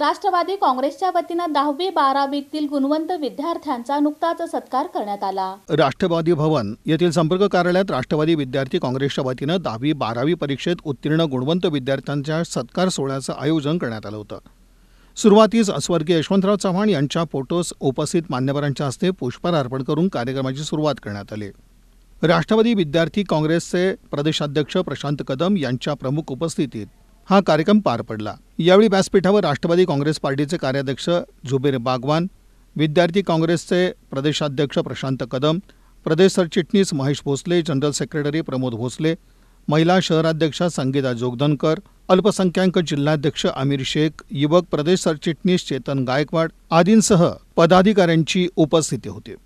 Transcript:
राष्ट्रवादी काँग्रेसच्या वतीनं दहावी बारावीतील गुणवंत विद्यार्थ्यांचा नुकताच सत्कार करण्यात आला राष्ट्रवादी भवन येथील संपर्क कार्यालयात राष्ट्रवादी विद्यार्थी काँग्रेसच्या वतीनं दहावी बारावी परीक्षेत उत्तीर्ण गुणवंत विद्यार्थ्यांच्या सत्कार सोहळ्याचं आयोजन करण्यात आलं होतं सुरुवातीस स्वर्गीय यशवंतराव चव्हाण यांच्या फोटोस उपस्थित मान्यवरांच्या हस्ते पुष्पहार अर्पण करून कार्यक्रमाची सुरुवात करण्यात आली राष्ट्रवादी विद्यार्थी काँग्रेसचे प्रदेशाध्यक्ष प्रशांत कदम यांच्या प्रमुख उपस्थितीत हा कार्यक्रम पार पडला यावेळी व्यासपीठावर राष्ट्रवादी काँग्रेस पार्टीचे कार्याध्यक्ष झुबेर बागवान विद्यार्थी काँग्रेसचे प्रदेशाध्यक्ष प्रशांत कदम प्रदेश सरचिटणीस महेश भोसले जनरल सेक्रेटरी प्रमोद भोसले महिला शहराध्यक्षा संगीता जोगदनकर अल्पसंख्याक जिल्हाध्यक्ष आमिर शेख युवक प्रदेश सरचिटणीस चेतन गायकवाड आदींसह पदाधिकाऱ्यांची उपस्थिती होती